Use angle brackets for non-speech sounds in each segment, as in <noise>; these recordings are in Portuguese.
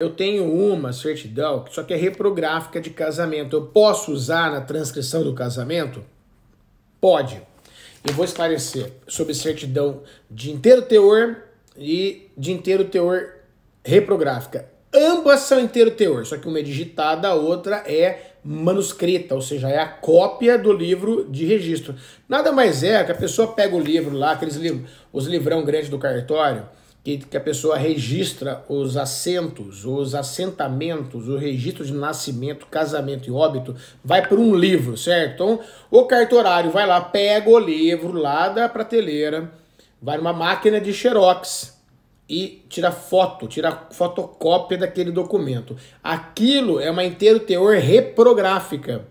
Eu tenho uma certidão que só que é reprográfica de casamento. Eu posso usar na transcrição do casamento? Pode. Eu vou esclarecer sobre certidão de inteiro teor e de inteiro teor reprográfica. Ambas são inteiro teor, só que uma é digitada, a outra é manuscrita, ou seja, é a cópia do livro de registro. Nada mais é que a pessoa pega o livro lá, aqueles livros, os livrão grandes do cartório, que, que a pessoa registra os assentos, os assentamentos, o registro de nascimento, casamento e óbito, vai para um livro, certo? Então, o cartorário vai lá, pega o livro lá da prateleira, vai numa máquina de xerox, e tira foto, tira fotocópia daquele documento. Aquilo é uma inteiro teor reprográfica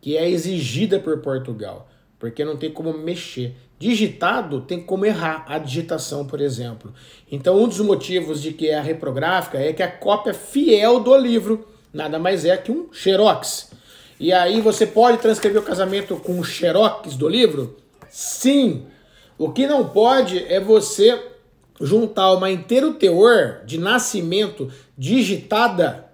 que é exigida por Portugal porque não tem como mexer. Digitado tem como errar a digitação, por exemplo. Então, um dos motivos de que é a reprográfica é que a cópia fiel do livro nada mais é que um xerox. E aí você pode transcrever o casamento com o xerox do livro? Sim. O que não pode é você juntar uma inteiro teor de nascimento digitada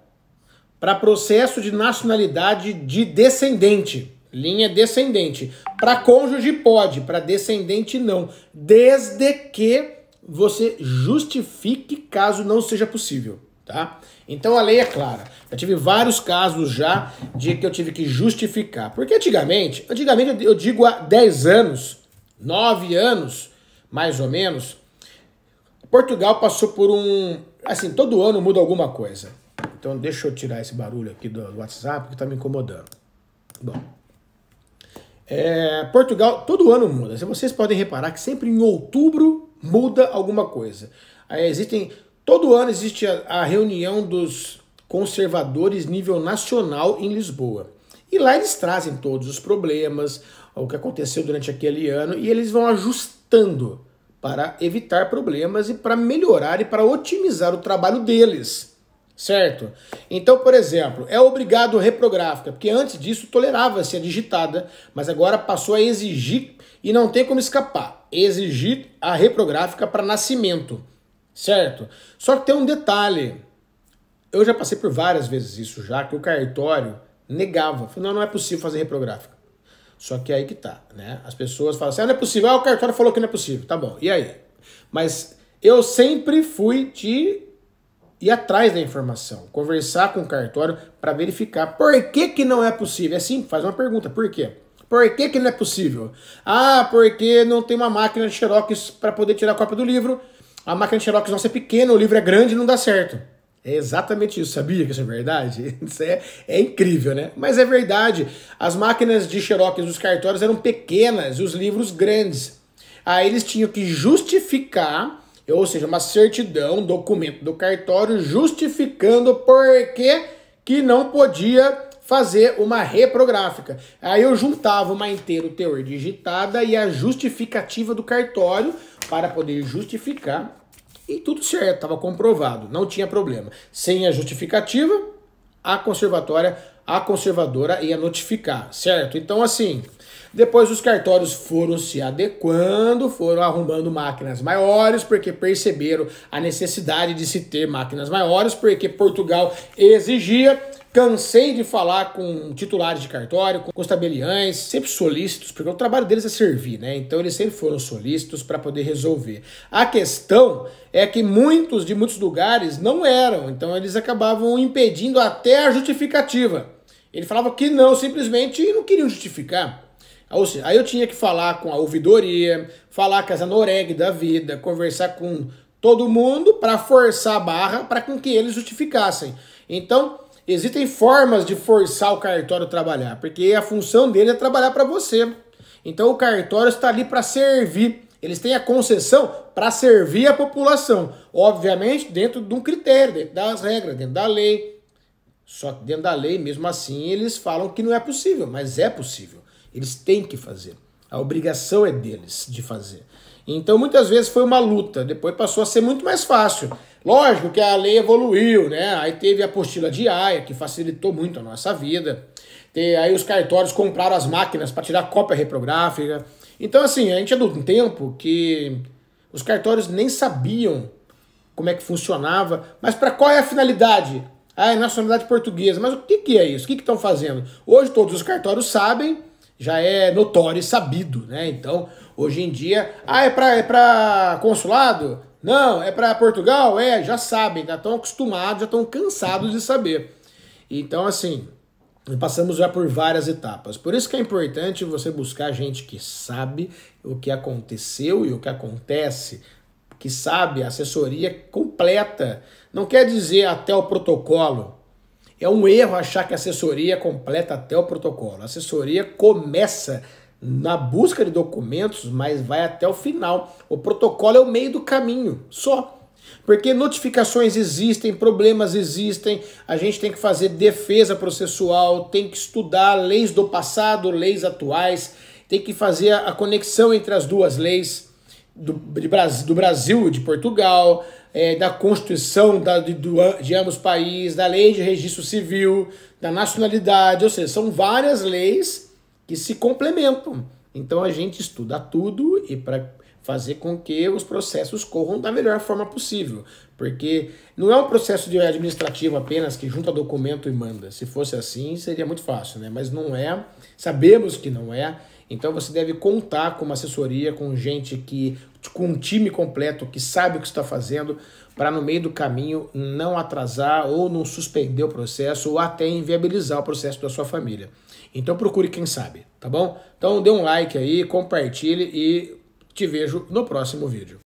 para processo de nacionalidade de descendente. Linha descendente. Para cônjuge pode, para descendente não. Desde que você justifique caso não seja possível, tá? Então a lei é clara. Eu tive vários casos já de que eu tive que justificar. Porque antigamente, antigamente eu digo há 10 anos, 9 anos, mais ou menos, Portugal passou por um, assim, todo ano muda alguma coisa. Então deixa eu tirar esse barulho aqui do WhatsApp que tá me incomodando. Bom, é, Portugal, todo ano muda. Vocês podem reparar que sempre em outubro muda alguma coisa. Aí existem. Todo ano existe a, a reunião dos conservadores nível nacional em Lisboa. E lá eles trazem todos os problemas, o que aconteceu durante aquele ano, e eles vão ajustando para evitar problemas e para melhorar e para otimizar o trabalho deles certo? Então, por exemplo, é obrigado reprográfica, porque antes disso tolerava-se a digitada, mas agora passou a exigir e não tem como escapar. Exigir a reprográfica para nascimento, certo? Só que tem um detalhe. Eu já passei por várias vezes isso já, que o cartório negava. Falei, não, não é possível fazer reprográfica. Só que é aí que tá, né? As pessoas falam assim, ah, não é possível. Ah, o cartório falou que não é possível. Tá bom, e aí? Mas eu sempre fui de ir atrás da informação, conversar com o cartório para verificar por que, que não é possível. É assim, faz uma pergunta, por quê? Por que, que não é possível? Ah, porque não tem uma máquina de xerox para poder tirar a cópia do livro. A máquina de xerox nossa é pequena, o livro é grande e não dá certo. É exatamente isso, sabia que isso é verdade? <laughs> Isso é, é incrível, né? Mas é verdade. As máquinas de xerox dos cartórios eram pequenas e os livros grandes. Aí eles tinham que justificar ou seja, uma certidão, documento do cartório justificando por que que não podia fazer uma reprográfica. Aí eu juntava uma inteira o teor digitada e a justificativa do cartório para poder justificar e tudo certo, estava comprovado, não tinha problema. Sem a justificativa, a conservatória a conservadora ia notificar, certo? Então, assim, depois os cartórios foram se adequando, foram arrumando máquinas maiores, porque perceberam a necessidade de se ter máquinas maiores, porque Portugal exigia Cansei de falar com titulares de cartório, com tabeliães, sempre solícitos, porque o trabalho deles é servir, né? Então eles sempre foram solícitos para poder resolver. A questão é que muitos de muitos lugares não eram, então eles acabavam impedindo até a justificativa. Ele falava que não, simplesmente não queriam justificar. Ou seja, aí eu tinha que falar com a ouvidoria, falar com as Noreg da vida, conversar com todo mundo para forçar a barra para que eles justificassem. Então, Existem formas de forçar o cartório a trabalhar, porque a função dele é trabalhar para você. Então o cartório está ali para servir. Eles têm a concessão para servir a população. Obviamente, dentro de um critério, dentro das regras, dentro da lei. Só que dentro da lei, mesmo assim, eles falam que não é possível, mas é possível. Eles têm que fazer. A obrigação é deles de fazer. Então, muitas vezes foi uma luta. Depois passou a ser muito mais fácil. Lógico que a lei evoluiu, né? Aí teve a apostila de AIA, que facilitou muito a nossa vida. Tem, aí os cartórios compraram as máquinas para tirar cópia reprográfica. Então, assim, a gente é de um tempo que os cartórios nem sabiam como é que funcionava, mas para qual é a finalidade? Ah, é nacionalidade portuguesa. Mas o que, que é isso? O que estão fazendo? Hoje todos os cartórios sabem, já é notório e sabido, né? Então, hoje em dia, ah, é para é consulado? Não, é para Portugal? É, já sabem, já estão acostumados, já estão cansados de saber. Então, assim, passamos já por várias etapas. Por isso que é importante você buscar gente que sabe o que aconteceu e o que acontece, que sabe assessoria completa. Não quer dizer até o protocolo. É um erro achar que assessoria completa até o protocolo. A assessoria começa na busca de documentos, mas vai até o final. O protocolo é o meio do caminho, só. Porque notificações existem, problemas existem, a gente tem que fazer defesa processual, tem que estudar leis do passado, leis atuais, tem que fazer a conexão entre as duas leis do, de, do Brasil e de Portugal, é, da Constituição da, de, do, de ambos os países, da lei de registro civil, da nacionalidade, ou seja, são várias leis que se complementam. Então a gente estuda tudo e para fazer com que os processos corram da melhor forma possível, porque não é um processo de administrativo apenas que junta documento e manda. Se fosse assim, seria muito fácil, né? Mas não é. Sabemos que não é. Então você deve contar com uma assessoria, com gente que com um time completo que sabe o que está fazendo, para no meio do caminho não atrasar ou não suspender o processo ou até inviabilizar o processo da sua família. Então procure quem sabe, tá bom? Então dê um like aí, compartilhe e te vejo no próximo vídeo.